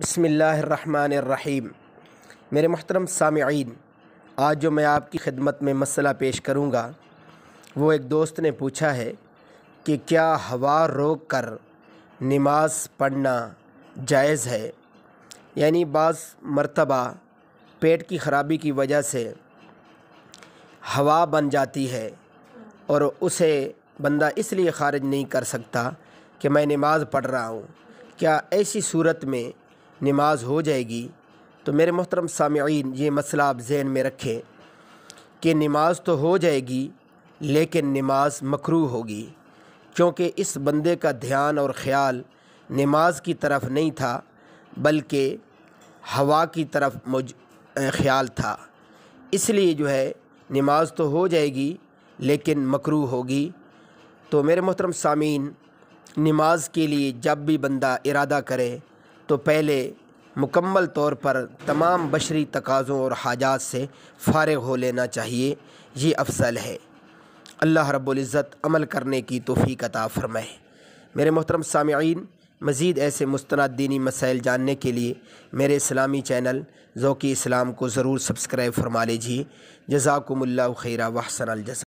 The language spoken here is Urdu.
بسم اللہ الرحمن الرحیم میرے محترم سامعین آج جو میں آپ کی خدمت میں مسئلہ پیش کروں گا وہ ایک دوست نے پوچھا ہے کہ کیا ہوا روک کر نماز پڑھنا جائز ہے یعنی بعض مرتبہ پیٹ کی خرابی کی وجہ سے ہوا بن جاتی ہے اور اسے بندہ اس لیے خارج نہیں کر سکتا کہ میں نماز پڑھ رہا ہوں کیا ایسی صورت میں نماز ہو جائے گی تو میرے محترم سامعین یہ مسئلہ آپ ذہن میں رکھیں کہ نماز تو ہو جائے گی لیکن نماز مکرو ہوگی کیونکہ اس بندے کا دھیان اور خیال نماز کی طرف نہیں تھا بلکہ ہوا کی طرف مج خیال تھا اس لیے جو ہے نماز تو ہو جائے گی لیکن مکرو ہوگی تو میرے محترم سامعین نماز کے لیے جب بھی بندہ ارادہ کرے تو پہلے مکمل طور پر تمام بشری تقاضوں اور حاجات سے فارغ ہو لینا چاہیے یہ افضل ہے اللہ رب العزت عمل کرنے کی توفیق عطا فرمائے میرے محترم سامعین مزید ایسے مستند دینی مسائل جاننے کے لیے میرے اسلامی چینل ذوقی اسلام کو ضرور سبسکرائب فرما لیجیے جزاکم اللہ خیرہ وحسن الجزا